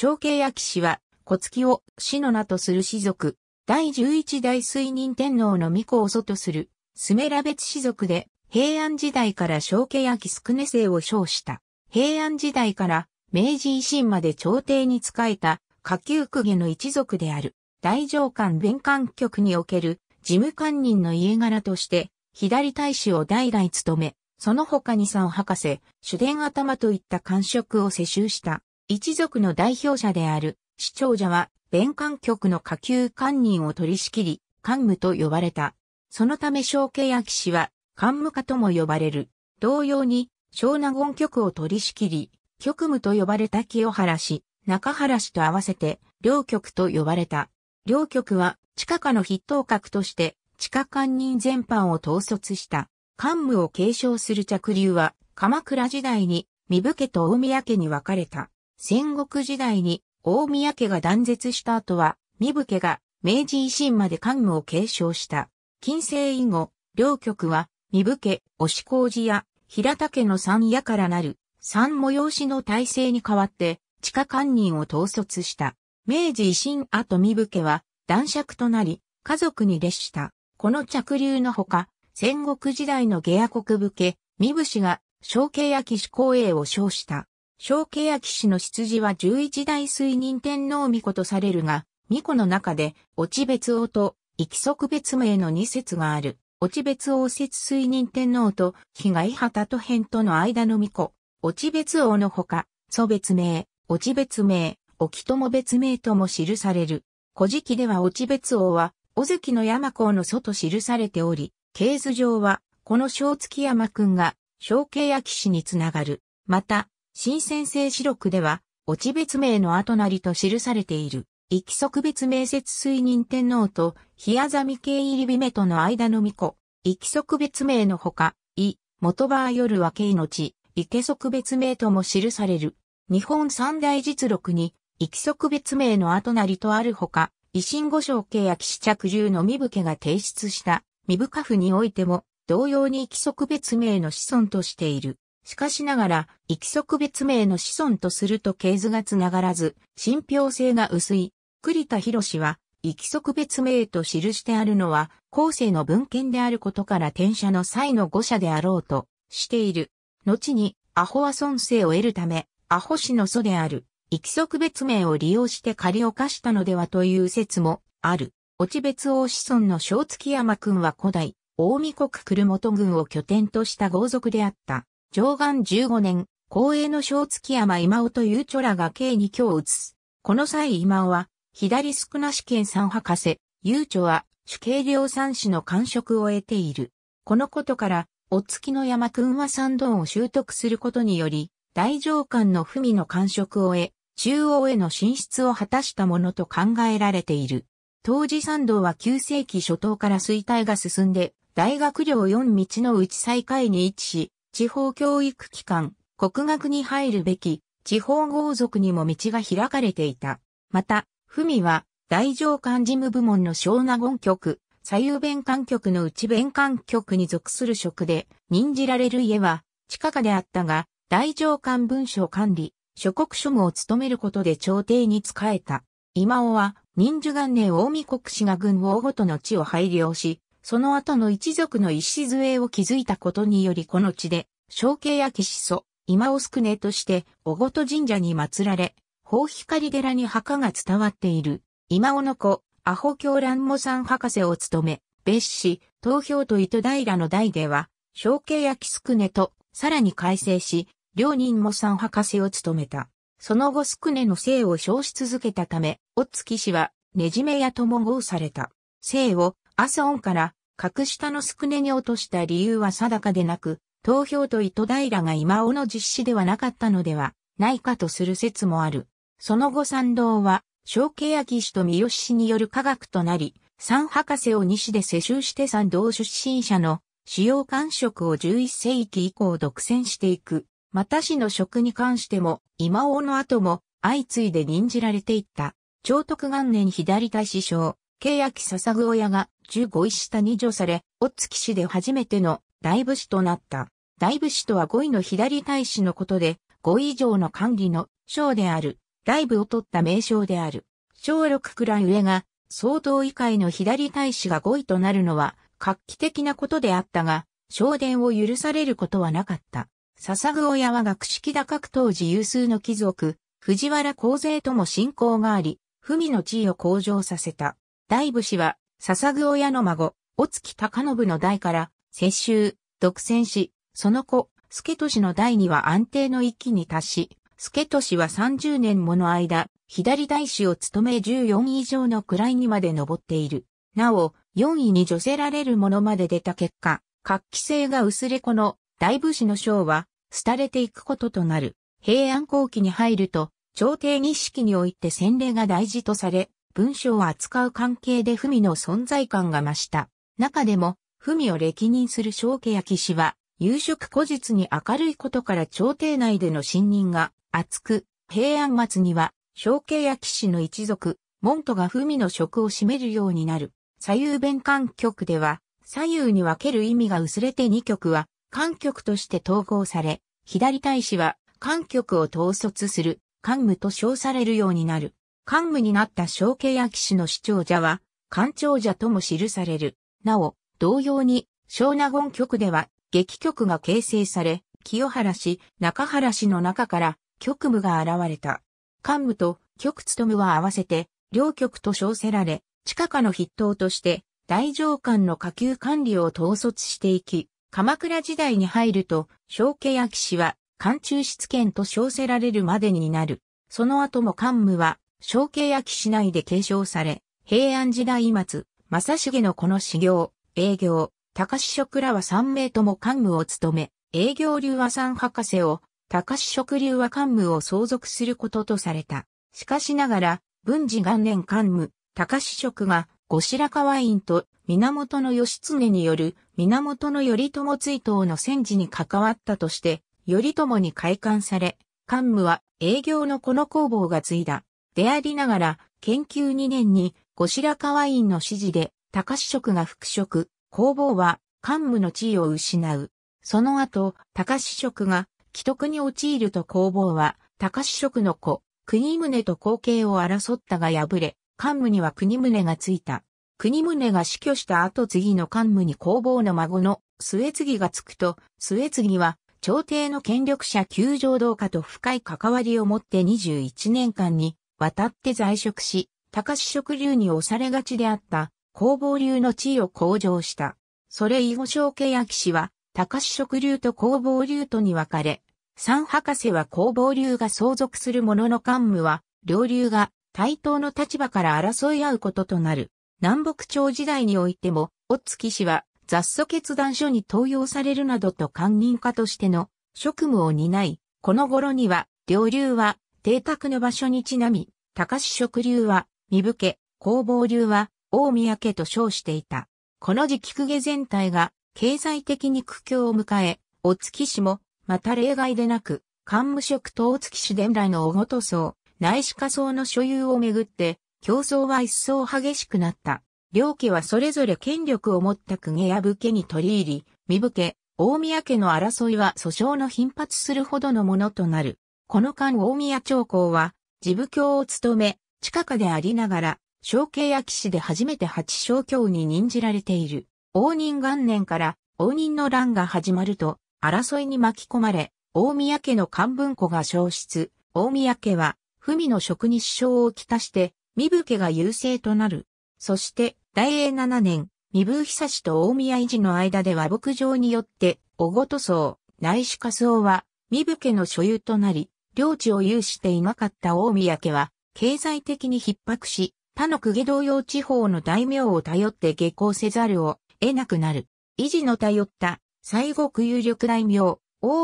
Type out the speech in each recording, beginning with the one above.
小慶焼氏は、小月を死の名とする氏族、第11代水任天皇の御子を祖とする、スメラ別氏族で、平安時代から小慶明宿根姓を称した。平安時代から明治維新まで朝廷に仕えた下級公家の一族である。大上官弁官局における事務官人の家柄として、左大使を代々務め、その他に三博士、主殿頭といった官職を世襲した。一族の代表者である、市長者は、弁管局の下級官人を取り仕切り、官務と呼ばれた。そのため小や騎士は、官務課とも呼ばれる。同様に、小納言局を取り仕切り、局務と呼ばれた清原氏、中原氏と合わせて、両局と呼ばれた。両局は、地下課の筆頭格として、地下官人全般を統率した。官務を継承する着流は、鎌倉時代に、三部家と大宮家に分かれた。戦国時代に大宮家が断絶した後は、三部家が明治維新まで官務を継承した。近世以後、両局は三部家、押小路や平田家の三夜からなる三催しの体制に代わって地下官人を統率した。明治維新後三部家は男爵となり家族に列した。この着流のほか、戦国時代の下野国武家、三部氏が、小慶や騎士公営を称した。小慶秋氏の羊は十一代水任天皇巫女とされるが、巫女の中で、落ち別王と、行き即別名の二説がある。落ち別王説水任天皇と、被害旗と辺との間の巫女。落ち別王のほか、祖別名、落ち別名、沖友別名とも記される。古事記では落ち別王は、尾関の山港の祖と記されており、経図上は、この小月山くんが、小慶秋氏につながる。また、新先生史録では、落ち別名の後なりと記されている、一規則別名説水任天皇と、日あざみ系入り姫との間の巫女、一規則別名のほか、い、元場夜は系の地、池則別名とも記される。日本三大実録に、一規則別名の後なりとあるほか、維新五章系や騎士着従の身武家が提出した、身深府においても、同様に規則別名の子孫としている。しかしながら、異規則別名の子孫とすると系図がつながらず、信憑性が薄い。栗田博士は、異規則別名と記してあるのは、後世の文献であることから転写の際の誤者であろうとしている。後に、アホは孫生を得るため、アホ氏の祖である、異規則別名を利用して仮を貸したのではという説もある。落別王子孫の小月山君は古代、大見国留本郡を拠点とした豪族であった。上岸15年、公営の小月山今尾とい著らが計に今日移す。この際今尾は、左少なし県三博士、ゆ著は、主計量産士の感触を得ている。このことから、お月の山くんは三道を習得することにより、大上官の文の感触を得、中央への進出を果たしたものと考えられている。当時三道は9世紀初頭から衰退が進んで、大学領四道の内最下位に位置し、地方教育機関、国学に入るべき、地方豪族にも道が開かれていた。また、文は、大乗官事務部門の小納言局、左右弁官局の内弁官局に属する職で、任じられる家は、地下であったが、大乗官文書管理、諸国書務を務めることで朝廷に仕えた。今尾は、忍寿元年大見国士が軍王ごとの地を配慮し、その後の一族の礎を築いたことによりこの地で、昇景や騎士祖、今尾宿根として、小ごと神社に祀られ、宝光寺に墓が伝わっている、今尾の子、阿保教蘭もさん博士を務め、別紙、東京都糸平の代では、昇景やキスクと、さらに改正し、両人もさん博士を務めた。その後宿根の姓を称し続けたため、お月氏は、ねじめやとも号された。姓を、ア恩ンから格下のスクネに落とした理由は定かでなく、投票と糸平が今尾の実施ではなかったのではないかとする説もある。その後参道は、小慶明氏と三好氏による科学となり、三博士を西で世襲して三道出身者の主要官職を11世紀以降独占していく。また氏の職に関しても、今尾の後も相次いで任じられていった。長徳元年左大師匠、慶明笹子親が十五位下に除され、お月氏で初めての大部士となった。大部士とは五位の左大使のことで、五位以上の管理の章である、大部を取った名称である。小六くらい上が、総統以下の左大使が五位となるのは、画期的なことであったが、昇殿を許されることはなかった。笹具親は学識高く当時有数の貴族、藤原公勢とも親交があり、文の地位を向上させた。大武士は笹ぐ親の孫、お月高信の代から、世襲、独占し、その子、助俊の代には安定の域に達し、助俊は30年もの間、左大使を務め14位以上の位にまで上っている。なお、4位に除せられるものまで出た結果、活気性が薄れこの大武士の将は、廃れていくこととなる。平安後期に入ると、朝廷日式において洗礼が大事とされ、文章を扱う関係で文の存在感が増した。中でも、文を歴任する正家や騎士は、夕食後日に明るいことから朝廷内での信任が厚く、平安末には、正家や騎士の一族、門徒が文の職を占めるようになる。左右弁官局では、左右に分ける意味が薄れて二局は、官局として統合され、左大使は、官局を統率する、官務と称されるようになる。官務になった小契騎士の視聴者は、官庁者とも記される。なお、同様に、小納言局では、劇局が形成され、清原氏、中原氏の中から、局務が現れた。官務と局務は合わせて、両局と称せられ、地下下の筆頭として、大上官の下級管理を統率していき、鎌倉時代に入ると、小契騎士は、官中室権と称せられるまでになる。その後も官務は、小慶秋市内で継承され、平安時代末、正重のこの修行、営業、高志職らは3名とも幹部を務め、営業流和三博士を、高志職流和幹部を相続することとされた。しかしながら、文治元年幹部、高志職が、後白河院と源義経による源頼朝追悼の戦時に関わったとして、頼朝に開館され、幹部は営業のこの工房が継いだ。でありながら、研究2年に、後白河院の指示で、高志職が復職、工房は幹部の地位を失う。その後、高志職が既得に陥ると工房は、高志職の子、国宗と後継を争ったが敗れ、幹部には国宗がついた。国宗が死去した後次の幹部に工房の孫の末継がつくと、末継は朝廷の権力者旧上道家と深い関わりを持って21年間に渡って在職し、高志職流に押されがちであった工房流の地位を向上した。それ以後小家や騎士は、高志職流と工房流とに分かれ、三博士は工房流が相続するものの幹部は、両流が対等の立場から争い合うこととなる。南北朝時代においても、お月氏は雑素決断書に登用されるなどと官人家としての職務を担い、この頃には、両流は邸宅の場所にちなみ、高志職流は、三武家、工房流は、大宮家と称していた。この時菊家全体が、経済的に苦境を迎え、お月氏も、また例外でなく、官務職と大月氏伝来のおごと層、内視下層の所有をめぐって、競争は一層激しくなった。両家はそれぞれ権力を持った公家や武家に取り入り、三武家、大宮家の争いは訴訟の頻発するほどのものとなる。この間大宮長公は、事務卿を務め、近くでありながら、小慶や騎士で初めて八小卿に任じられている。応仁元年から応仁の乱が始まると、争いに巻き込まれ、大宮家の漢文庫が消失。大宮家は、文の職に支障をきたして、身武家が優勢となる。そして、大英七年、身武久志と大宮維持の間で和牧場によって、小ごと僧、内視化僧は、身武家の所有となり、領地を有していなかった大宮家は、経済的に逼迫し、他の公家同様地方の大名を頼って下校せざるを得なくなる。維持の頼った西国有力大名、大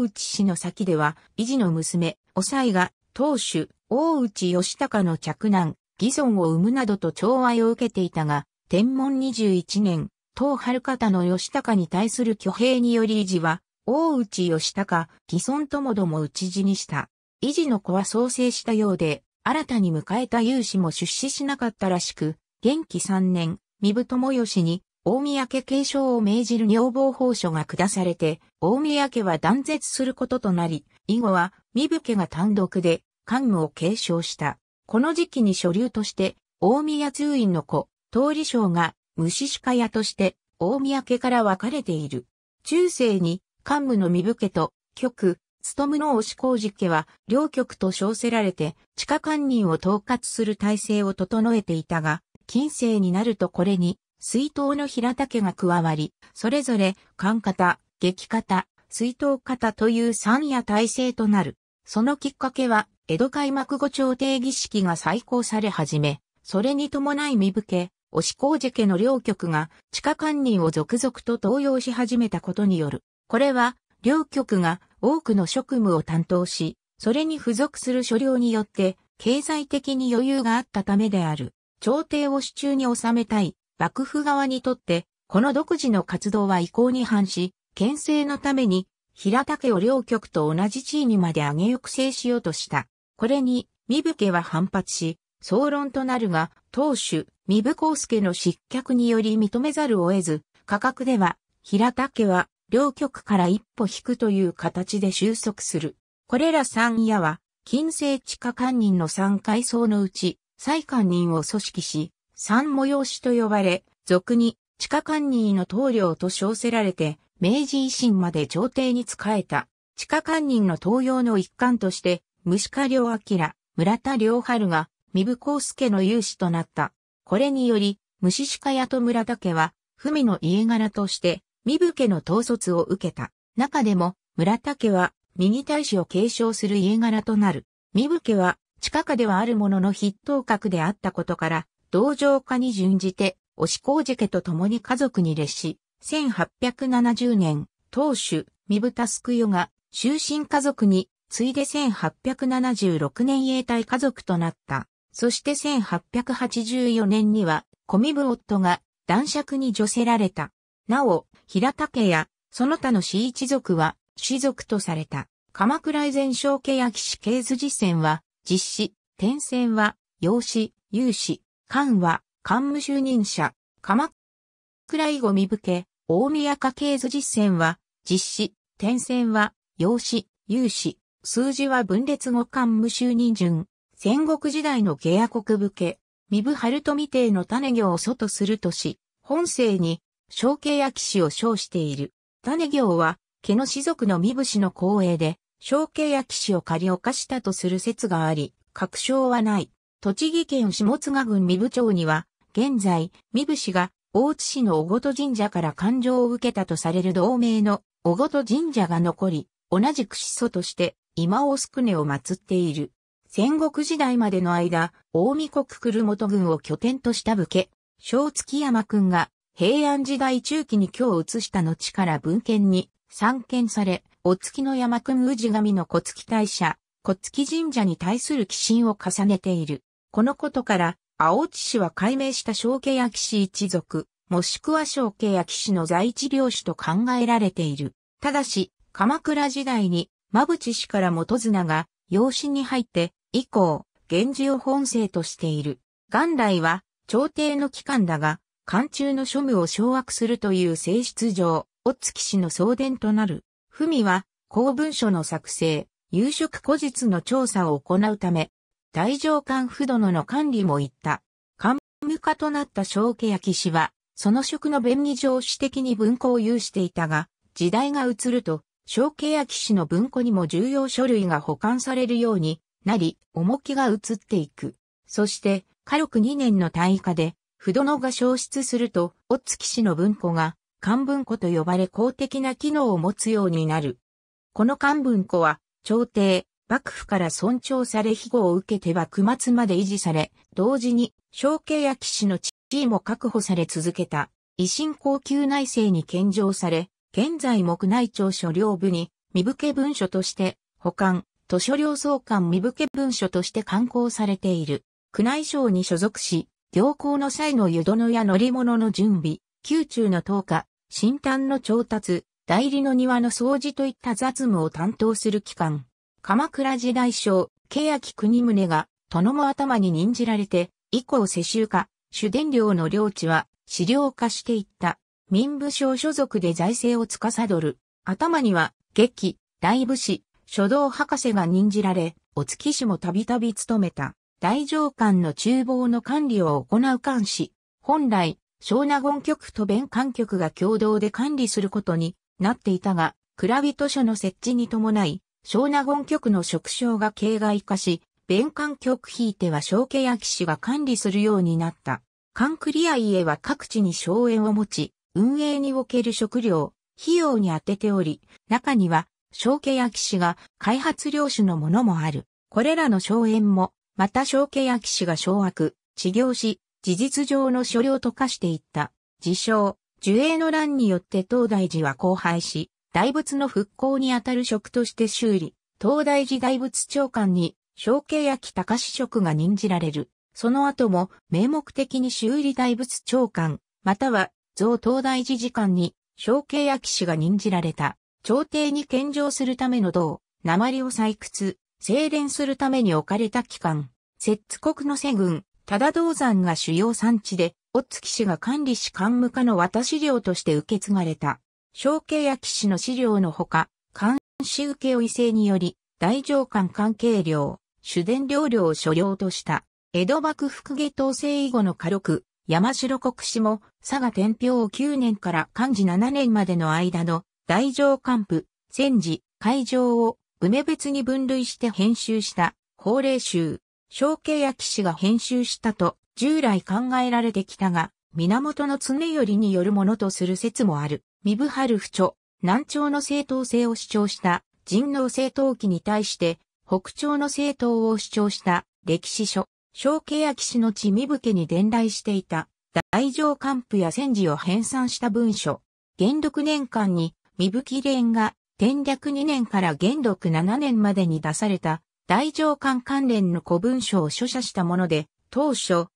内氏の先では、維持の娘、おさいが、当主、大内義高の嫡男、義尊を生むなどと寵愛を受けていたが、天文21年、当春方の義高に対する挙兵により維持は、大内義高、義尊ともども討ち死にした。維持の子は創生したようで、新たに迎えた勇士も出資しなかったらしく、元気3年、三部友義に、大宮家継承を命じる女房法書が下されて、大宮家は断絶することとなり、以後は三部家が単独で、官務を継承した。この時期に所流として、大宮通院の子、通り省が、虫歯科屋として、大宮家から分かれている。中世に、幹部の三部家と、局、務の押し工事家は、両局と称せられて、地下官人を統括する体制を整えていたが、近世になるとこれに、水筒の平竹が加わり、それぞれ、官方、劇方、水筒方という三夜体制となる。そのきっかけは、江戸開幕後朝廷儀式が再行され始め、それに伴い身武け、押し工事家の両局が地下官人を続々と登用し始めたことによる。これは、両局が多くの職務を担当し、それに付属する所領によって経済的に余裕があったためである。朝廷を手中に収めたい幕府側にとって、この独自の活動は意向に反し、牽制のために平田家を両局と同じ地位にまで上げ抑制しようとした。これに、三部家は反発し、総論となるが、当主、三部康介の失脚により認めざるを得ず、価格では、平田家は両極から一歩引くという形で収束する。これら三夜は、近世地下官人の三階層のうち、再官人を組織し、三催しと呼ばれ、俗に地下官人の棟梁と称せられて、明治維新まで朝廷に仕えた。地下官人の東用の一環として、虫下良明、村田良春が、三部康介の有志となった。これにより、虫鹿屋と村田家は、文の家柄として、身武家の統率を受けた。中でも、村田家は、右大使を継承する家柄となる。身武家は、地下下ではあるものの筆頭格であったことから、同情家に準じて、押工事家と共に家族に列し、1870年、当主、身武佑が、終身家族に、ついで1876年永代家族となった。そして1884年には、小身武夫が男爵に除せられた。なお、平田家や、その他の市一族は、氏族とされた。鎌倉前小家や騎士系図実践は、実施、転戦は、養子、有志、官は、官務就任者、鎌倉以後見武家、大宮家系図実践は、実施、転戦は、養子、有志、数字は分裂後官無就任順、戦国時代の下野国武家、身部春富帝の種魚を祖とするとし、本性に、小慶秋氏を称している。種行は、毛の氏族の身伏の光栄で、小慶秋氏を仮犯したとする説があり、確証はない。栃木県下津賀郡三部町には、現在、三部が、大津市の小琴神社から感情を受けたとされる同盟の小琴神社が残り、同じく始祖として、今大宿根を祀っている。戦国時代までの間、大見国久留本軍を拠点とした武家、小月山くんが、平安時代中期に京を移した後から文献に散見され、お月の山くん氏神の小月大社、小月神社に対する寄進を重ねている。このことから、青地氏は改名した小家や騎士一族、もしくは小家や騎士の在地領主と考えられている。ただし、鎌倉時代に、馬淵氏から元綱が、養子に入って、以降、源氏を本姓としている。元来は、朝廷の機関だが、官中の庶務を掌握するという性質上、お月氏の送電となる。文は、公文書の作成、夕食古日の調査を行うため、大上官府殿の管理も行った。官務課となった正家焼氏は、その職の便宜上私的に文庫を有していたが、時代が移ると、正家焼氏の文庫にも重要書類が保管されるようになり、重きが移っていく。そして、火力2年の大化で、不殿が消失すると、おつき氏の文庫が、漢文庫と呼ばれ公的な機能を持つようになる。この漢文庫は、朝廷、幕府から尊重され庇護を受けて幕末まで維持され、同時に、昇慶や騎士の地位も確保され続けた、維新高級内政に献上され、現在木内庁所領部に、身家文書として、保管、図書領総監身家文書として刊行されている。宮内省に所属し、行行の際の湯殿や乗り物の準備、宮中の投下、新炭の調達、代理の庭の掃除といった雑務を担当する機関。鎌倉時代省、ヤキ国宗が、殿も頭に任じられて、以降世襲化、主伝領の領地は、資料化していった。民部省所属で財政を司る。頭には、劇、大部士、書道博士が任じられ、お月氏もたびたび務めた。大上官の厨房の管理を行う監視。本来、小納言局と弁管局が共同で管理することになっていたが、蔵人所の設置に伴い、小納言局の職掌が形骸化し、弁管局ひいては小契騎士が管理するようになった。カンクリア家は各地に荘園を持ち、運営における食料、費用に充てており、中には、小契騎士が開発領主のものもある。これらの荘園もまた小契騎氏が掌握、治療し、事実上の所領と化していった。自称、樹影の乱によって東大寺は荒廃し、大仏の復興にあたる職として修理、東大寺大仏長官に、小契約高志職が任じられる。その後も、名目的に修理大仏長官、または、増東大寺次官に、小契騎氏が任じられた。朝廷に献上するための銅、鉛を採掘、精錬するために置かれた機関、摂津国の西軍、ただ銅山が主要産地で、お月氏が管理し官務課の渡資料として受け継がれた。承継や騎士の資料のほか、監視受けを異性により、大上官関係領、主伝領領を所領とした。江戸幕府下統制以後の家禄、山城国氏も、佐賀天平を9年から漢字7年までの間の、大上官府、戦時、会場を、梅別に分類して編集した法令集、小慶騎士が編集したと従来考えられてきたが、源の常よりによるものとする説もある。三部春不著、南朝の正当性を主張した人能正当期に対して、北朝の正当を主張した歴史書、小慶騎士の地三武家に伝来していた大乗官府や戦時を編纂した文書、元禄年間に、三吹連が天略2年から元禄7年までに出された大上官関連の古文書を著者したもので、当初、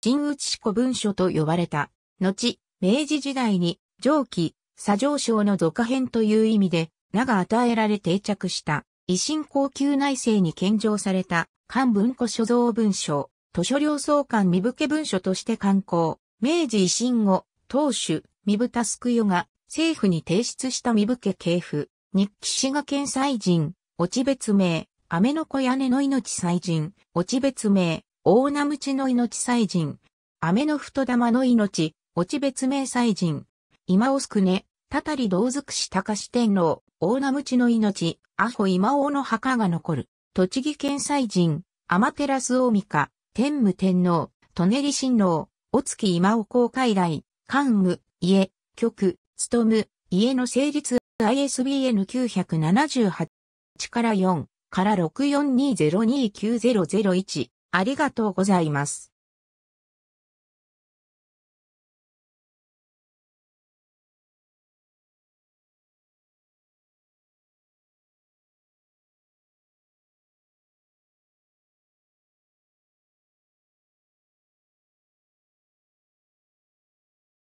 新内古文書と呼ばれた。後、明治時代に上記、左上省の続編という意味で、名が与えられ定着した、維新高級内政に献上された、漢文庫所蔵文書、図書量相関身武家文書として刊行、明治維新後、当主、身武タスクヨが政府に提出した身分家系譜、日記滋賀県祭人、落ち別名、雨の子屋根の命祭人、落ち別名、大名知の命祭人、雨の太玉の命、落ち別名祭人、今をすくね、たたりづくし高し天皇、大名知の命、アホ今王の墓が残る、栃木県祭人、天照大御家、天武天皇、舎人親王、お月今尾公開来、関武、家、局、務む、家の成立 ISBN 978から4から642029001ありがとうございます。